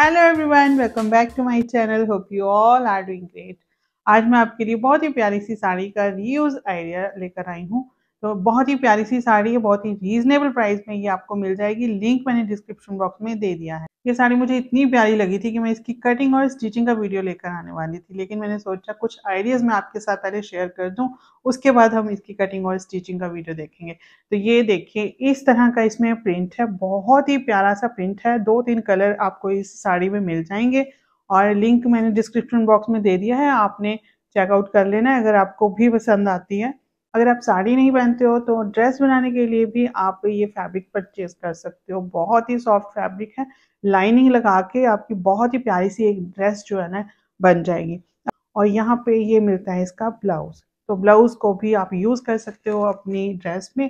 hello everyone welcome back to my channel hope you all are doing great आज मैं आपके लिए बहुत ही प्यारी सी साड़ी का रीयूज आइडिया लेकर आई हूँ तो बहुत ही प्यारी सी साड़ी है बहुत ही रीजनेबल प्राइस में ये आपको मिल जाएगी लिंक मैंने डिस्क्रिप्शन बॉक्स में दे दिया है ये साड़ी मुझे इतनी प्यारी लगी थी कि मैं इसकी कटिंग और स्टिचिंग का वीडियो लेकर आने वाली थी लेकिन मैंने सोचा कुछ आइडियाज़ मैं आपके साथ पहले शेयर कर दूं उसके बाद हम इसकी कटिंग और स्टिचिंग का वीडियो देखेंगे तो ये देखिए इस तरह का इसमें प्रिंट है बहुत ही प्यारा सा प्रिंट है दो तीन कलर आपको इस साड़ी में मिल जाएंगे और लिंक मैंने डिस्क्रिप्शन बॉक्स में दे दिया है आपने चेकआउट कर लेना है अगर आपको भी पसंद आती है अगर आप साड़ी नहीं पहनते हो तो ड्रेस बनाने के लिए भी आप ये फैब्रिक परचेज कर सकते हो बहुत ही सॉफ्ट फैब्रिक है लाइनिंग लगा के आपकी बहुत ही प्यारी सी एक ड्रेस जो है ना बन जाएगी और यहाँ पे ये मिलता है इसका ब्लाउज तो ब्लाउज को भी आप यूज़ कर सकते हो अपनी ड्रेस में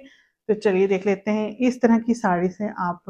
तो चलिए देख लेते हैं इस तरह की साड़ी से आप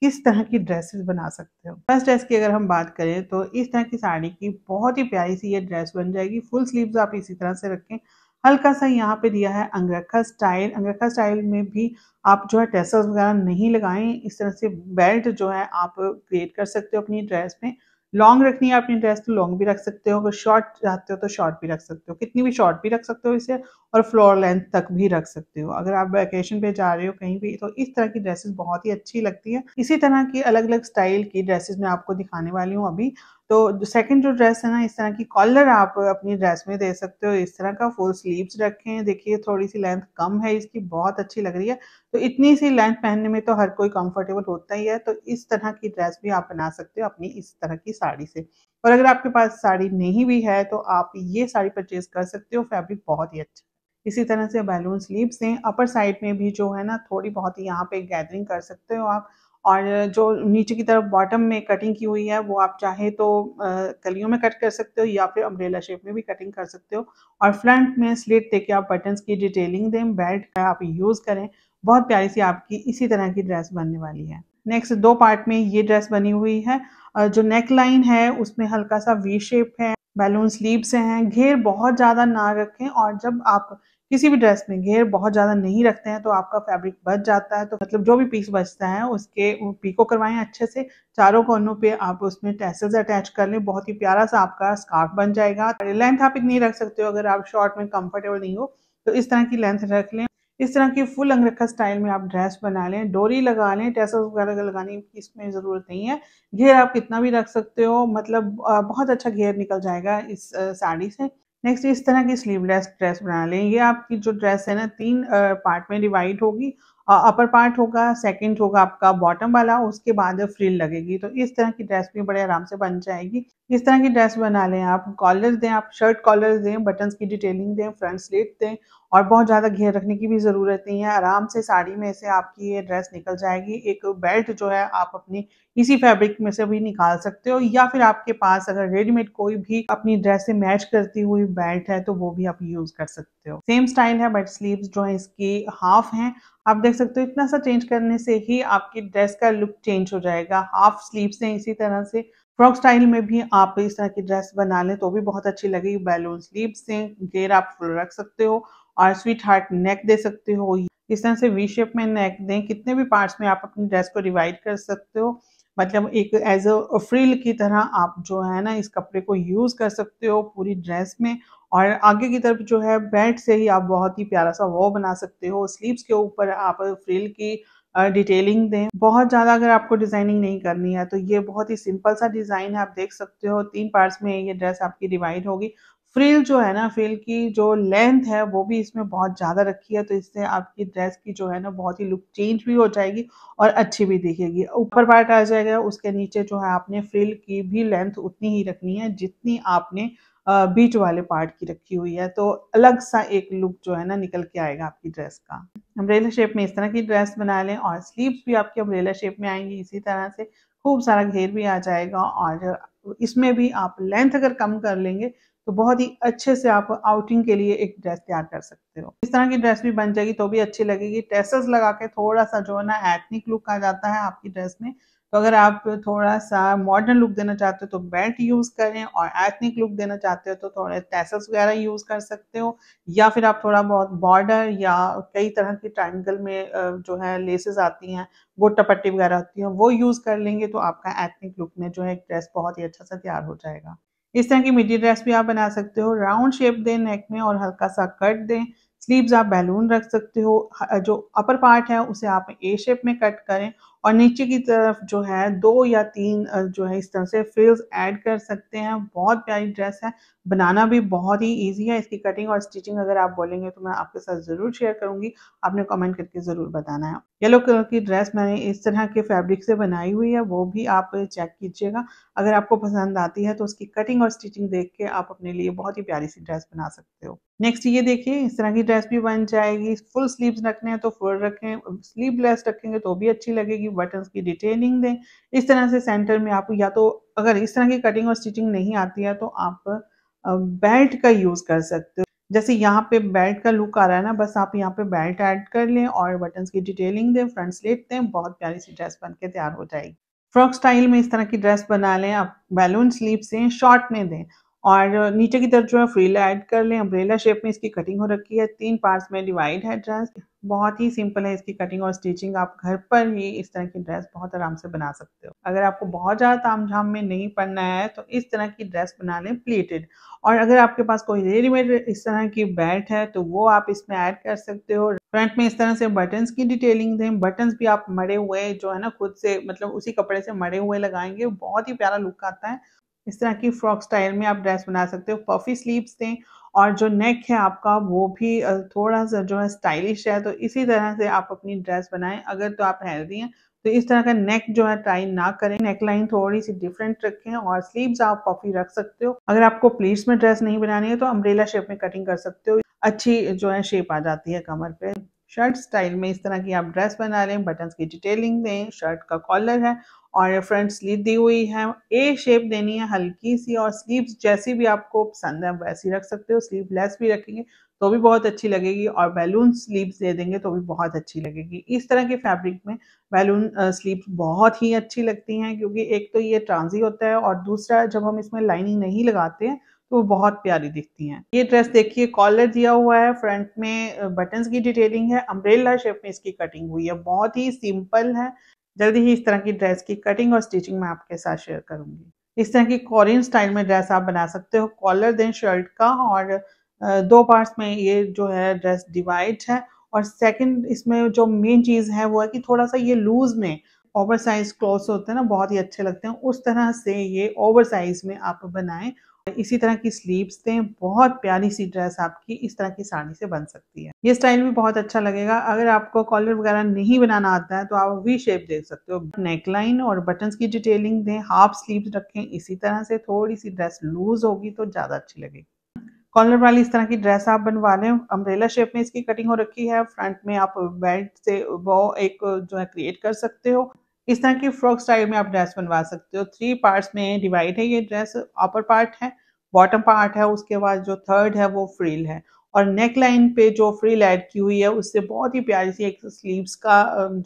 किस तरह की ड्रेसेस बना सकते हो फर्स्ट ड्रेस की अगर हम बात करें तो इस तरह की साड़ी की बहुत ही प्यारी सी ये ड्रेस बन जाएगी फुल स्लीव्स आप इसी तरह से रखें हल्का सा यहाँ पे दिया है अंगरखा स्टाइल अंगरखा स्टाइल में भी आप जो है टेसल्स वगैरह नहीं लगाएं इस तरह से बेल्ट जो है आप क्रिएट कर सकते हो अपनी ड्रेस में लॉन्ग रखनी है अपनी ड्रेस तो लॉन्ग भी रख सकते हो अगर शॉर्ट चाहते हो तो शॉर्ट भी रख सकते हो कितनी भी शॉर्ट भी रख सकते हो इसे और फ्लोर लेंथ तक भी रख सकते हो अगर आप वैकेशन पे जा रहे हो कहीं भी तो इस तरह की ड्रेसेस बहुत ही अच्छी लगती है इसी तरह की अलग अलग स्टाइल की ड्रेसेस मैं आपको दिखाने वाली हूँ अभी तो सेकंड जो ड्रेस है ना इस तरह की कॉलर आप अपनी ड्रेस में दे सकते हो इस तरह का फुल स्लीव्स रखें देखिए थोड़ी सी लेंथ कम है इसकी बहुत अच्छी लग रही है तो इतनी सी लेंथ पहनने में तो हर कोई कंफर्टेबल होता ही है तो इस तरह की ड्रेस भी आप बना सकते हो अपनी इस तरह की साड़ी से और अगर आपके पास साड़ी नहीं भी है तो आप ये साड़ी परचेज कर सकते हो फैब्रिक बहुत ही अच्छा इसी तरह से बैलून स्लीव्स हैं अपर साइड में भी जो है ना थोड़ी बहुत यहाँ पे गैदरिंग कर सकते हो आप और जो नीचे की तरफ बॉटम में कटिंग की हुई है वो आप चाहे तो कलियों में कट कर सकते हो या फिर अम्ब्रेला शेप में भी कटिंग कर सकते हो और फ्रंट में स्लिट देके आप बटन्स की डिटेलिंग दें बेल्ट आप यूज़ करें बहुत प्यारी सी आपकी इसी तरह की ड्रेस बनने वाली है नेक्स्ट दो पार्ट में ये ड्रेस बनी हुई है जो नेक लाइन है उसमें हल्का सा वी शेप है बैलून स्लीव्स हैं घेर बहुत ज़्यादा ना रखें और जब आप किसी भी ड्रेस में घेर बहुत ज़्यादा नहीं रखते हैं तो आपका फैब्रिक बच जाता है तो मतलब जो भी पीस बचता है उसके पीको करवाएं अच्छे से चारों कोनों पे आप उसमें टैसल्स अटैच कर लें बहुत ही प्यारा सा आपका स्कार्फ बन जाएगा लेंथ आप इतनी रख सकते हो अगर आप शॉर्ट में कंफर्टेबल नहीं हो तो इस तरह की लेंथ रख लें इस तरह की फुल अंगरखा स्टाइल में आप ड्रेस बना लें डोरी लगा लें टेसल वगैरह लगाने की इसमें ज़रूरत नहीं है घेर आप कितना भी रख सकते हो मतलब बहुत अच्छा घेर निकल जाएगा इस साड़ी से नेक्स्ट इस तरह की स्लीवलेस ड्रेस बना लें ये आपकी जो ड्रेस है ना तीन पार्ट में डिवाइड होगी अपर पार्ट होगा सेकंड होगा आपका बॉटम वाला उसके बाद फ्रिल लगेगी तो इस तरह की ड्रेस भी बड़े आराम से बन जाएगी इस तरह की ड्रेस बना लें आप कॉलर दें आप शर्ट कॉलर दें बटन्स की डिटेलिंग दें फ्रंट स्लीट दें और बहुत ज़्यादा घेर रखने की भी ज़रूरत नहीं है आराम से साड़ी में से आपकी ये ड्रेस निकल जाएगी एक बेल्ट जो है आप अपनी इसी फैब्रिक में से भी निकाल सकते हो या फिर आपके पास अगर रेडीमेड कोई भी अपनी ड्रेस से मैच करती हुई बेल्ट है तो वो भी आप यूज़ कर सकते हो सेम स्टाइल है बट स्लीव जो है इसकी हाफ हैं आप देख सकते हो इतना सा चेंज करने से ही आपकी ड्रेस का लुक चेंज हो जाएगा हाफ स्लीव्स हैं इसी तरह से फ्रॉक स्टाइल में भी आप इस तरह की ड्रेस बना लें तो भी बहुत अच्छी लगेगी बैलून स्लीव्स हैं घेर आप फुल रख सकते हो और स्वीट हार्ट नेक दे सकते हो इस तरह से वी शेप में नेक दें कितने भी पार्ट्स में आप अपनी ड्रेस को रिवाइड कर सकते हो मतलब एक एज अ फ्रिल की तरह आप जो है ना इस कपड़े को यूज़ कर सकते हो पूरी ड्रेस में और आगे की तरफ जो है बेल्ट से ही आप बहुत ही प्यारा सा वो बना सकते हो स्लीव्स के ऊपर आप फ्रिल की डिटेलिंग दें बहुत ज़्यादा अगर आपको डिज़ाइनिंग नहीं करनी है तो ये बहुत ही सिंपल सा डिज़ाइन है आप देख सकते हो तीन पार्ट्स में ये ड्रेस आपकी डिवाइड होगी फ्रिल जो है ना फ्रिल की जो लेंथ है वो भी इसमें बहुत ज़्यादा रखी है तो इससे आपकी ड्रेस की जो है ना बहुत ही लुक चेंज भी हो जाएगी और अच्छी भी दिखेगी ऊपर पार्ट आ जाएगा उसके नीचे जो है आपने फ्रिल की भी लेंथ उतनी ही रखनी है जितनी आपने बीच वाले पार्ट की रखी हुई है तो अलग सा एक लुक जो है ना निकल के आएगा आपकी ड्रेस का अम्ब्रेला शेप में इस तरह की ड्रेस बना लें और स्लीव्स भी आपकी अम्ब्रेला शेप में आएंगी इसी तरह से खूब सारा घेर भी आ जाएगा और इसमें भी आप लेंथ अगर कम कर लेंगे तो बहुत ही अच्छे से आप आउटिंग के लिए एक ड्रेस तैयार कर सकते हो इस तरह की ड्रेस भी बन जाएगी तो भी अच्छी लगेगी ट्रेसेस लगा के थोड़ा सा जो है ना एथनिक लुक आ जाता है आपकी ड्रेस में तो अगर आप थोड़ा सा मॉडर्न लुक देना चाहते हो तो बेल्ट यूज़ करें और एथनिक लुक देना चाहते हो तो थोड़े टैसल्स वगैरह यूज़ कर सकते हो या फिर आप थोड़ा बहुत बॉर्डर या कई तरह की ट्राइंगल में जो है लेसेस आती हैं गोटा पट्टी वगैरह होती है वो यूज़ कर लेंगे तो आपका एथनिक लुक में जो है ड्रेस बहुत ही अच्छा सा तैयार हो जाएगा इस तरह की मिडी ड्रेस भी आप बना सकते हो राउंड शेप दें नेक में और हल्का सा कट दें स्लीव्स आप बैलून रख सकते हो जो अपर पार्ट है उसे आप ए शेप में कट करें और नीचे की तरफ जो है दो या तीन जो है इस तरह से फ्रिल्स ऐड कर सकते हैं बहुत प्यारी ड्रेस है बनाना भी बहुत ही इजी है इसकी कटिंग और स्टिचिंग अगर आप बोलेंगे तो मैं आपके साथ ज़रूर शेयर करूंगी आपने कमेंट करके ज़रूर बताना है येलो कलर की ड्रेस मैंने इस तरह के फैब्रिक से बनाई हुई है वो भी आप चेक कीजिएगा अगर आपको पसंद आती है तो उसकी कटिंग और स्टिचिंग देख के आप अपने लिए बहुत ही प्यारी सी ड्रेस बना सकते हो नेक्स्ट ये देखिए इस तरह की ड्रेस भी बन जाएगी फुल स्लीव रखने हैं तो फुल रखें स्लीवलेस रखेंगे तो भी अच्छी लगेगी बटन की डिटेलिंग दें इस तरह से सेंटर में आप या तो अगर इस तरह की कटिंग और स्टिचिंग नहीं आती है तो आप बेल्ट का यूज़ कर सकते हो जैसे यहाँ पे बेल्ट का लुक आ रहा है ना बस आप यहाँ पे बेल्ट ऐड कर लें और बटन की डिटेलिंग दें फ्रंट स्लेट दें बहुत प्यारी सी ड्रेस बन तैयार हो जाएगी फ्रॉक स्टाइल में इस तरह की ड्रेस बना लें आप बैलून स्लीव्स दें शॉर्ट में दें और नीचे की तरफ जो है फ्रीला ऐड कर लें अम्ब्रेला शेप में इसकी कटिंग हो रखी है तीन पार्ट्स में डिवाइड है ड्रेस बहुत ही सिंपल है इसकी कटिंग और स्टिचिंग आप घर पर ही इस तरह की ड्रेस बहुत आराम से बना सकते हो अगर आपको बहुत ज़्यादा ताम झाम में नहीं पड़ना है तो इस तरह की ड्रेस बना लें प्लेटेड और अगर आपके पास कोई रेडीमेड इस तरह की बेल्ट है तो वो आप इसमें ऐड कर सकते हो फ्रंट में इस तरह से बटन्स की डिटेलिंग दें बटन्स भी आप मड़े हुए जो है ना खुद से मतलब उसी कपड़े से मड़े हुए लगाएंगे बहुत ही प्यारा लुक आता है इस तरह की फ्रॉक स्टाइल में आप ड्रेस बना सकते हो पफी स्लीव्स दें और जो नेक है आपका वो भी थोड़ा सा जो है स्टाइलिश है तो इसी तरह से आप अपनी ड्रेस बनाएं अगर तो आप हेल्दी हैं तो इस तरह का नेक जो है ट्राई ना करें नेक लाइन थोड़ी सी डिफरेंट रखें और स्लीव्स आप पफी रख सकते हो अगर आपको प्लीट्स में ड्रेस नहीं बनानी है तो अम्ब्रेला शेप में कटिंग कर सकते हो अच्छी जो है शेप आ जाती है कमर पे शर्ट स्टाइल में इस तरह की आप ड्रेस बना लें बटन्स की डिटेलिंग दें शर्ट का कॉलर है और फ्रंट स्लीव दी हुई है ए शेप देनी है हल्की सी और स्लीव्स जैसी भी आपको पसंद है वैसी रख सकते हो स्लीव लेस भी रखेंगे तो भी बहुत अच्छी लगेगी और बैलून स्लीव्स दे देंगे तो भी बहुत अच्छी लगेगी इस तरह के फैब्रिक में बैलून स्लीव्स बहुत ही अच्छी लगती हैं क्योंकि एक तो ये ट्रांजी होता है और दूसरा जब हम इसमें लाइनिंग नहीं लगाते हैं तो वो बहुत प्यारी दिखती हैं ये ड्रेस देखिए कॉलर दिया हुआ है फ्रंट में बटन्स की डिटेलिंग है अम्ब्रेला शेप में इसकी कटिंग हुई है बहुत ही सिंपल है जल्दी ही इस तरह की ड्रेस की कटिंग और स्टिचिंग मैं आपके साथ शेयर करूंगी इस तरह की कॉरियन स्टाइल में ड्रेस आप बना सकते हो कॉलर देन शर्ट का और दो पार्ट्स में ये जो है ड्रेस डिवाइड है और सेकंड इसमें जो मेन चीज़ है वो है कि थोड़ा सा ये लूज़ में ओवर साइज क्लॉथ्स होते हैं ना बहुत ही अच्छे लगते हैं उस तरह से ये ओवर साइज में आप बनाएं इसी तरह की स्लीव्स दें बहुत प्यारी सी ड्रेस आपकी इस तरह की साड़ी से बन सकती है ये स्टाइल भी बहुत अच्छा लगेगा अगर आपको कॉलर वगैरह नहीं बनाना आता है तो आप वी शेप दे सकते हो नेकलाइन और बटन की डिटेलिंग दें हाफ स्लीव रखें इसी तरह से थोड़ी सी ड्रेस लूज होगी तो ज़्यादा अच्छी लगेगी कॉलर वाली इस तरह की ड्रेस आप बनवा लें अम्ब्रेला शेप में इसकी कटिंग हो रखी है फ्रंट में आप बेल्ट से वो एक जो है क्रिएट कर सकते हो इस तरह की फ्रॉक स्टाइल में आप ड्रेस बनवा सकते हो थ्री पार्ट्स में डिवाइड है ये ड्रेस अपर पार्ट है बॉटम पार्ट है उसके बाद जो थर्ड है वो फ्रील है और नेक लाइन पे जो फ्रील ऐड की हुई है उससे बहुत ही प्यारी सी एक स्लीव्स का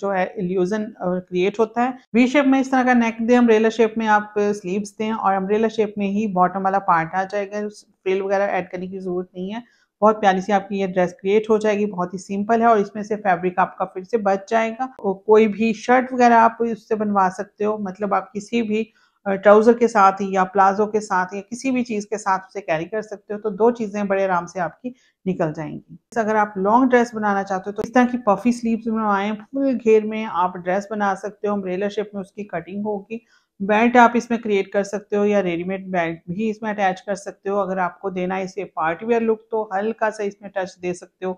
जो है इल्यूजन क्रिएट होता है वी शेप में इस तरह का नेक दें अम्ब्रेला शेप में आप स्लीव्स दें और अम्ब्रेला शेप में ही बॉटम वाला पार्ट आ जाएगा फ्रील वगैरह ऐड करने की जरूरत नहीं है बहुत प्यारी सी आपकी ये ड्रेस क्रिएट हो जाएगी बहुत ही सिंपल है और इसमें से फैब्रिक आपका फिर से बच जाएगा और कोई भी शर्ट वगैरह आप उससे बनवा सकते हो मतलब आप किसी भी ट्राउज़र के साथ या प्लाजो के साथ या किसी भी चीज़ के साथ उसे कैरी कर सकते हो तो दो चीज़ें बड़े आराम से आपकी निकल जाएंगी अगर आप लॉन्ग ड्रेस बनाना चाहते हो तो इस तरह की पफी स्लीव्स बनवाएं फुल घेर में आप ड्रेस बना सकते हो अम्ब्रेलर शेप में उसकी कटिंग होगी बेल्ट आप इसमें क्रिएट कर सकते हो या रेडीमेड बेल्ट भी इसमें अटैच कर सकते हो अगर आपको देना है इसे पार्टीवेयर लुक तो हल्का सा इसमें टच दे सकते हो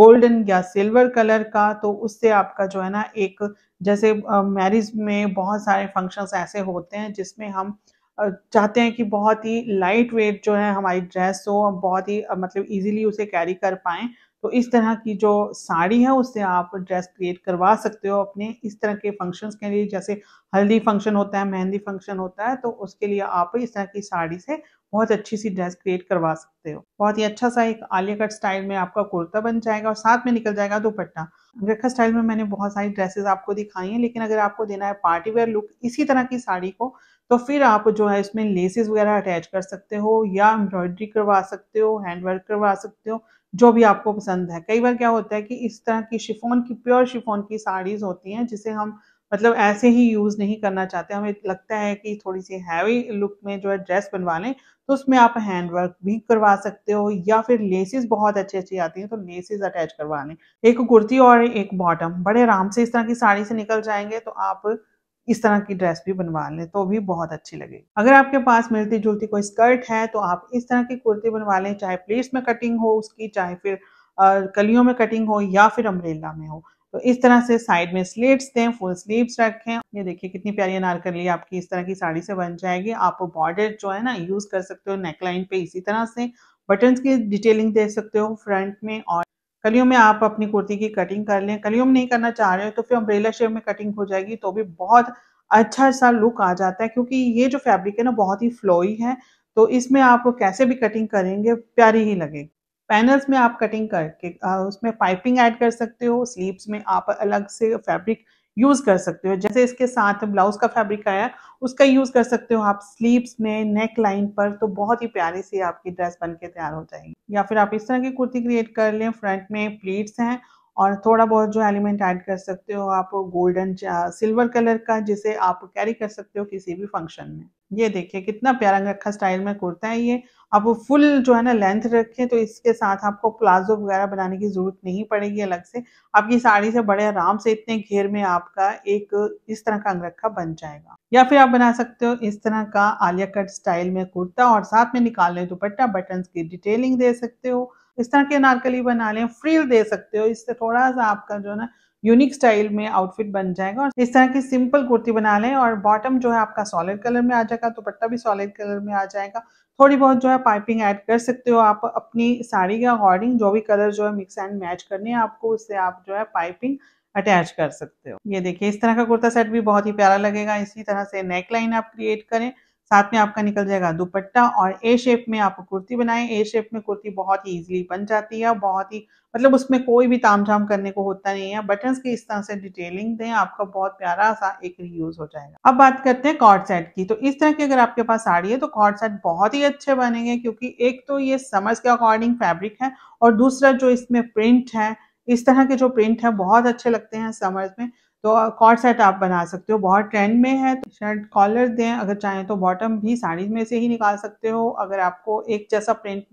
गोल्डन या सिल्वर कलर का तो उससे आपका जो है ना एक जैसे मैरिज में बहुत सारे फंक्शंस ऐसे होते हैं जिसमें हम चाहते हैं कि बहुत ही लाइट वेट जो है हमारी ड्रेस हो बहुत ही मतलब इजीली उसे कैरी कर पाएँ तो इस तरह की जो साड़ी है उससे आप ड्रेस क्रिएट करवा सकते हो अपने इस तरह के फंक्शंस के लिए जैसे हल्दी फंक्शन होता है मेहंदी फंक्शन होता है तो उसके लिए आप इस तरह की साड़ी से बहुत अच्छी सी ड्रेस क्रिएट करवा सकते हो बहुत ही अच्छा सा एक आलिया कट स्टाइल में आपका कुर्ता बन जाएगा और साथ में निकल जाएगा दुपट्टा रेखा स्टाइल में मैंने बहुत सारी ड्रेसेस आपको दिखाई हैं लेकिन अगर आपको देना है पार्टी वेयर लुक इसी तरह की साड़ी को तो फिर आप जो है इसमें लेसेस वगैरह अटैच कर सकते हो या एम्ब्रॉयडरी करवा सकते हो हैंड वर्क करवा सकते हो जो भी आपको पसंद है कई बार क्या होता है कि इस तरह की शिफोन की प्योर शिफोन की साड़ीज़ होती हैं जिसे हम मतलब ऐसे ही यूज़ नहीं करना चाहते हमें लगता है कि थोड़ी सी हैवी लुक में जो है ड्रेस बनवा लें तो उसमें आप हैंड वर्क भी करवा सकते हो या फिर लेसेस बहुत अच्छी अच्छी आती हैं तो लेसेस अटैच करवा लें एक कुर्ती और एक बॉटम बड़े आराम से इस तरह की साड़ी से निकल जाएंगे तो आप इस तरह की ड्रेस भी बनवा लें तो भी बहुत अच्छी लगेगी अगर आपके पास मिलती जुलती कोई स्कर्ट है तो आप इस तरह की कुर्ती बनवा लें चाहे प्लेट्स में कटिंग हो उसकी चाहे फिर कलियों में कटिंग हो या फिर अम्ब्रेला में हो तो इस तरह से साइड में स्लीव्स दें फुल स्लीव्स रखें ये देखिए कितनी प्यारी अनारकली आपकी इस तरह की साड़ी से बन जाएगी आप बॉर्डर जो है ना यूज कर सकते हो नेकलाइन पे इसी तरह से बटन्स की डिटेलिंग दे सकते हो फ्रंट में और कलियों में आप अपनी कुर्ती की कटिंग कर लें में नहीं करना चाह रहे हो तो फिर अम्ब्रेला शेप में कटिंग हो जाएगी तो भी बहुत अच्छा सा लुक आ जाता है क्योंकि ये जो फैब्रिक है ना बहुत ही फ्लोई है तो इसमें आप कैसे भी कटिंग करेंगे प्यारी ही लगेगी पैनल्स में आप कटिंग करके उसमें पाइपिंग ऐड कर सकते हो स्लीव्स में आप अलग से फैब्रिक यूज़ कर सकते हो जैसे इसके साथ ब्लाउज़ का फैब्रिक आया उसका यूज़ कर सकते हो आप स्लीव्स में नेक लाइन पर तो बहुत ही प्यारी सी आपकी ड्रेस बन के तैयार हो जाएगी या फिर आप इस तरह की कुर्ती क्रिएट कर लें फ्रंट में प्लीट्स हैं और थोड़ा बहुत जो एलिमेंट ऐड कर सकते हो आप गोल्डन सिल्वर कलर का जिसे आप कैरी कर सकते हो किसी भी फंक्शन में ये देखिए कितना प्यारा रखा स्टाइल में कुर्ता है ये आप वो फुल जो है ना लेंथ रखें तो इसके साथ आपको प्लाजो वगैरह बनाने की ज़रूरत नहीं पड़ेगी अलग से आपकी साड़ी से बड़े आराम से इतने घेर में आपका एक इस तरह का अंगरखा बन जाएगा या फिर आप बना सकते हो इस तरह का आलिया कट स्टाइल में कुर्ता और साथ में निकाल लें दुपट्टा बटन की डिटेलिंग दे सकते हो इस तरह के नारकली बना लें फ्रील दे सकते हो इससे थोड़ा सा आपका जो है ना यूनिक स्टाइल में आउटफिट बन जाएगा और इस तरह की सिंपल कुर्ती बना लें और बॉटम जो है आपका सॉलिड कलर में आ जाएगा दुपट्टा तो भी सॉलिड कलर में आ जाएगा थोड़ी बहुत जो है पाइपिंग ऐड कर सकते हो आप अपनी साड़ी के अकॉर्डिंग जो भी कलर जो है मिक्स एंड मैच करने है आपको उससे आप जो है पाइपिंग अटैच कर सकते हो ये देखिए इस तरह का कुर्ता सेट भी बहुत ही प्यारा लगेगा इसी तरह से नेक लाइन आप क्रिएट करें साथ में आपका निकल जाएगा दुपट्टा और ए शेप में आप कुर्ती बनाएं ए शेप में कुर्ती बहुत ही इजीली बन जाती है बहुत ही मतलब उसमें कोई भी ताम झाम करने को होता नहीं है बटन की इस तरह से डिटेलिंग दें आपका बहुत प्यारा सा एक रीयूज हो जाएगा अब बात करते हैं कॉर्ड सेट की तो इस तरह की अगर आपके पास साड़ी है तो कॉर्ड सेट बहुत ही अच्छे बनेंगे क्योंकि एक तो ये समर्स के अकॉर्डिंग फैब्रिक है और दूसरा जो इसमें प्रिंट है इस तरह के जो प्रिंट है बहुत अच्छे लगते हैं समर्स में तो कॉट सेट आप बना सकते हो बहुत ट्रेंड में है तो शर्ट कॉलर दें अगर चाहें तो बॉटम भी साड़ी में से ही निकाल सकते हो अगर आपको एक जैसा प्रिंट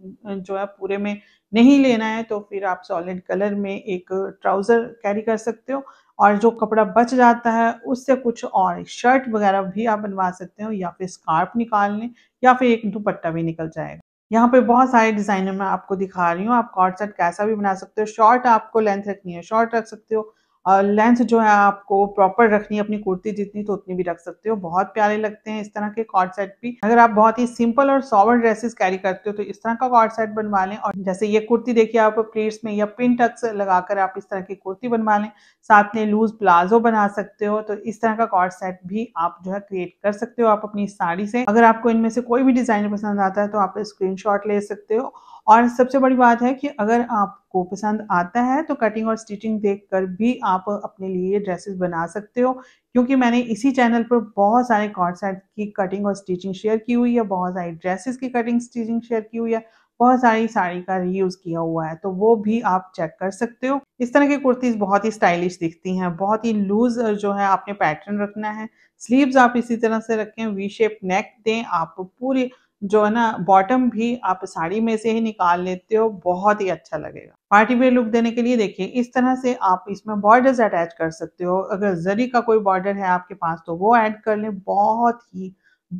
जो है पूरे में नहीं लेना है तो फिर आप सॉलिड कलर में एक ट्राउज़र कैरी कर सकते हो और जो कपड़ा बच जाता है उससे कुछ और शर्ट वगैरह भी आप बनवा सकते हो या फिर स्कार्फ निकाल लें या फिर एक दुपट्टा भी निकल जाएगा यहाँ पे बहुत सारे डिज़ाइनर मैं आपको दिखा रही हूँ आप कॉर्ड सेट कैसा भी बना सकते हो शॉर्ट आपको लेंथ रखनी है शॉर्ट रख सकते हो लेंथ जो है आपको प्रॉपर रखनी है अपनी कुर्ती जितनी तो उतनी भी रख सकते हो बहुत प्यारे लगते हैं इस तरह के कॉर्ड सेट भी अगर आप बहुत ही सिंपल और सॉवर ड्रेसेस कैरी करते हो तो इस तरह का कॉर्ड सेट बनवा लें और जैसे ये कुर्ती देखिए आप प्लेट्स में या पिन टक्स लगाकर आप इस तरह की कुर्ती बनवा लें साथ में लूज प्लाजो बना सकते हो तो इस तरह का कॉर्ड सेट भी आप जो है क्रिएट कर सकते हो आप अपनी साड़ी से अगर आपको इनमें से कोई भी डिजाइन पसंद आता है तो आप स्क्रीन ले सकते हो और सबसे बड़ी बात है कि अगर आप आपको पसंद आता है तो कटिंग और स्टिचिंग देख भी आप अपने लिए ये ड्रेसेस बना सकते हो क्योंकि मैंने इसी चैनल पर बहुत सारे कॉर्ड सेट की कटिंग और स्टिचिंग शेयर की हुई है बहुत सारी ड्रेसेस की कटिंग स्टिचिंग शेयर की हुई है बहुत सारी साड़ी का रीयूज़ किया हुआ है तो वो भी आप चेक कर सकते हो इस तरह की कुर्तीज़ बहुत ही स्टाइलिश दिखती हैं बहुत ही लूज जो है आपने पैटर्न रखना है स्लीव्स आप इसी तरह से रखें वी शेप नेक दें आप पूरी जो है ना बॉटम भी आप साड़ी में से ही निकाल लेते हो बहुत ही अच्छा लगेगा पार्टी वेयर लुक देने के लिए देखिए इस तरह से आप इसमें बॉर्डर्स अटैच कर सकते हो अगर जरी का कोई बॉर्डर है आपके पास तो वो ऐड कर ले बहुत ही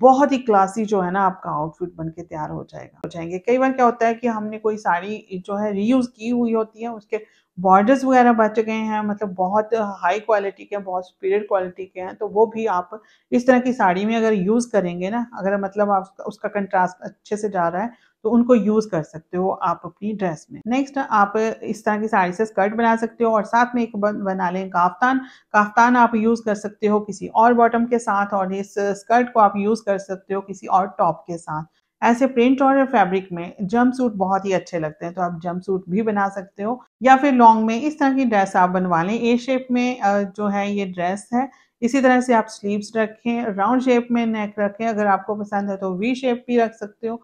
बहुत ही क्लासी जो है ना आपका आउटफिट बन के तैयार हो जाएगा हो जाएंगे कई बार क्या होता है कि हमने कोई साड़ी जो है रीयूज की हुई होती है उसके बॉर्डर्स वगैरह बच गए हैं मतलब बहुत हाई क्वालिटी के हैं बहुत सुपीरियर क्वालिटी के हैं तो वो भी आप इस तरह की साड़ी में अगर यूज़ करेंगे ना अगर मतलब आप उसका कंट्रास्ट अच्छे से जा रहा है तो उनको यूज़ कर सकते हो आप अपनी ड्रेस में नेक्स्ट आप इस तरह की साड़ी से स्कर्ट बना सकते हो और साथ में एक बना लें काफ्तान काफ्तान आप यूज़ कर सकते हो किसी और बॉटम के साथ और इस स्कर्ट को आप यूज़ कर सकते हो किसी और टॉप के साथ ऐसे प्रिंट और फैब्रिक में जम्प सूट बहुत ही अच्छे लगते हैं तो आप जम्प सूट भी बना सकते हो या फिर लॉन्ग में इस तरह की ड्रेस आप बनवा लें ए शेप में जो है ये ड्रेस है इसी तरह से आप स्लीव्स रखें राउंड शेप में नेक रखें अगर आपको पसंद है तो वी शेप भी रख सकते हो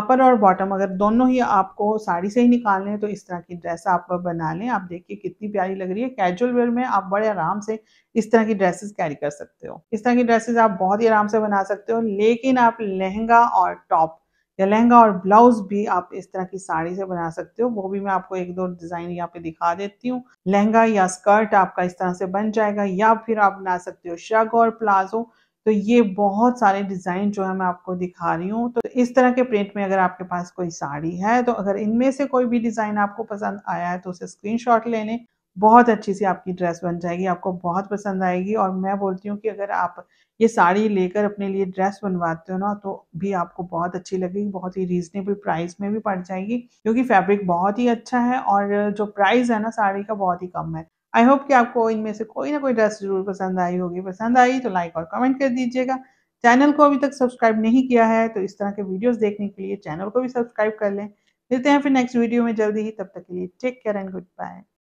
अपर और बॉटम अगर दोनों ही आपको साड़ी से ही निकालने हैं तो इस तरह की ड्रेस आप बना लें आप देखिए कितनी प्यारी लग रही है कैजुअल वेयर में आप बड़े आराम से इस तरह की ड्रेसेस कैरी कर सकते हो इस तरह की ड्रेसेस आप बहुत ही आराम से बना सकते हो लेकिन आप लहंगा और टॉप या लहंगा और ब्लाउज भी आप इस तरह की साड़ी से बना सकते हो वो भी मैं आपको एक दो डिज़ाइन यहाँ पे दिखा देती हूँ लहंगा या स्कर्ट आपका इस तरह से बन जाएगा या फिर आप बना सकते हो शग और प्लाजो तो ये बहुत सारे डिज़ाइन जो है मैं आपको दिखा रही हूँ तो इस तरह के प्रिंट में अगर आपके पास कोई साड़ी है तो अगर इनमें से कोई भी डिज़ाइन आपको पसंद आया है तो उसे स्क्रीनशॉट ले लें बहुत अच्छी सी आपकी ड्रेस बन जाएगी आपको बहुत पसंद आएगी और मैं बोलती हूँ कि अगर आप ये साड़ी लेकर अपने लिए ड्रेस बनवाते हो ना तो भी आपको बहुत अच्छी लगेगी बहुत ही रीजनेबल प्राइस में भी पड़ जाएगी क्योंकि फैब्रिक बहुत ही अच्छा है और जो प्राइस है ना साड़ी का बहुत ही कम है आई होप कि आपको इनमें से कोई ना कोई ड्रेस जरूर पसंद आई होगी पसंद आई तो लाइक और कमेंट कर दीजिएगा चैनल को अभी तक सब्सक्राइब नहीं किया है तो इस तरह के वीडियोस देखने के लिए चैनल को भी सब्सक्राइब कर लें मिलते हैं फिर नेक्स्ट वीडियो में जल्दी ही तब तक के लिए take care and good bye